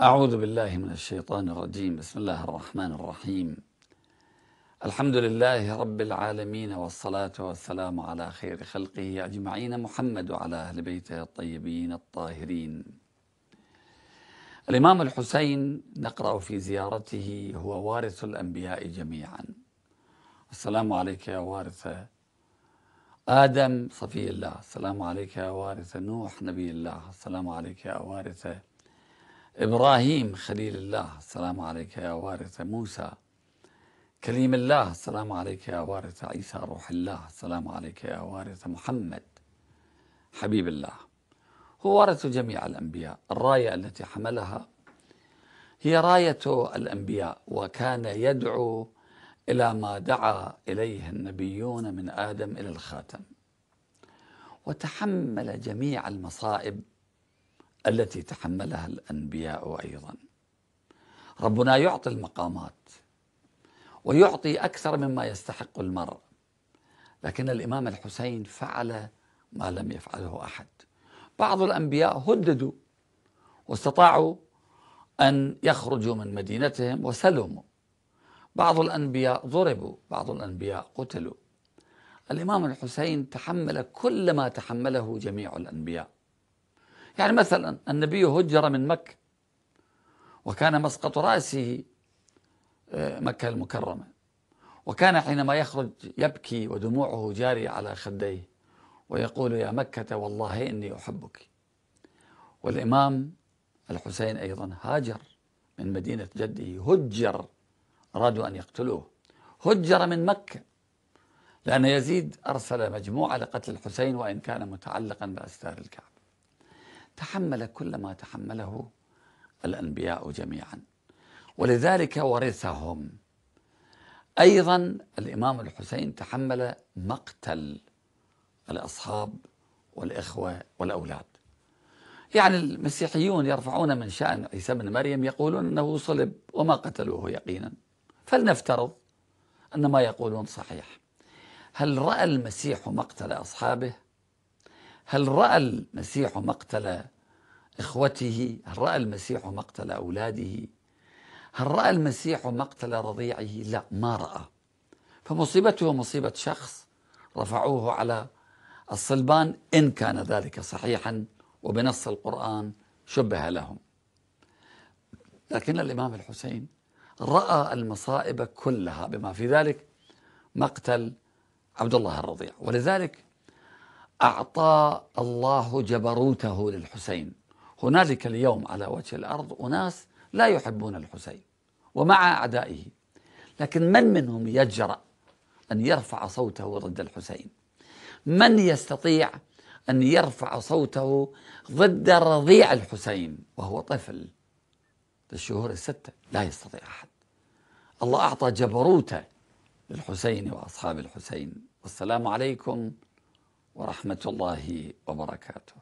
أعوذ بالله من الشيطان الرجيم بسم الله الرحمن الرحيم الحمد لله رب العالمين والصلاة والسلام على خير خلقه أجمعين محمد وعلى أهل بيته الطيبين الطاهرين الإمام الحسين نقرأ في زيارته هو وارث الأنبياء جميعا السلام عليك يا وارث آدم صفي الله السلام عليك يا وارث نوح نبي الله السلام عليك يا وارث إبراهيم خليل الله السلام عليك يا وارث موسى كليم الله السلام عليك يا وارث عيسى روح الله السلام عليك يا وارث محمد حبيب الله هو وارث جميع الأنبياء الراية التي حملها هي راية الأنبياء وكان يدعو إلى ما دعا إليه النبيون من آدم إلى الخاتم وتحمل جميع المصائب التي تحملها الانبياء ايضا ربنا يعطي المقامات ويعطي اكثر مما يستحق المرء لكن الامام الحسين فعل ما لم يفعله احد بعض الانبياء هددوا واستطاعوا ان يخرجوا من مدينتهم وسلموا بعض الانبياء ضربوا بعض الانبياء قتلوا الامام الحسين تحمل كل ما تحمله جميع الانبياء يعني مثلا النبي هجر من مكة وكان مسقط رأسه آه، مكة المكرمة وكان حينما يخرج يبكي ودموعه جارية على خديه ويقول يا مكة والله إني أحبك والإمام الحسين أيضا هاجر من مدينة جده هجر أرادوا أن يقتلوه هجر من مكة لأن يزيد أرسل مجموعة لقتل الحسين وإن كان متعلقا بأستار الكعبة تحمل كل ما تحمله الأنبياء جميعا ولذلك ورثهم أيضا الإمام الحسين تحمل مقتل الأصحاب والإخوة والأولاد يعني المسيحيون يرفعون من شأن عيسى بن مريم يقولون أنه صلب وما قتلوه يقينا فلنفترض أن ما يقولون صحيح هل رأى المسيح مقتل أصحابه هل رأى المسيح مقتل إخوته هل رأى المسيح مقتل أولاده هل رأى المسيح مقتل رضيعه لا ما رأى فمصيبته مصيبة شخص رفعوه على الصلبان إن كان ذلك صحيحا وبنص القرآن شبه لهم لكن الإمام الحسين رأى المصائب كلها بما في ذلك مقتل عبد الله الرضيع ولذلك أعطى الله جبروته للحسين هنالك اليوم على وجه الأرض أناس لا يحبون الحسين ومع أعدائه لكن من منهم يجرأ أن يرفع صوته ضد الحسين من يستطيع أن يرفع صوته ضد رضيع الحسين وهو طفل في الشهور الستة لا يستطيع أحد الله أعطى جبروته للحسين وأصحاب الحسين والسلام عليكم ورحمة الله وبركاته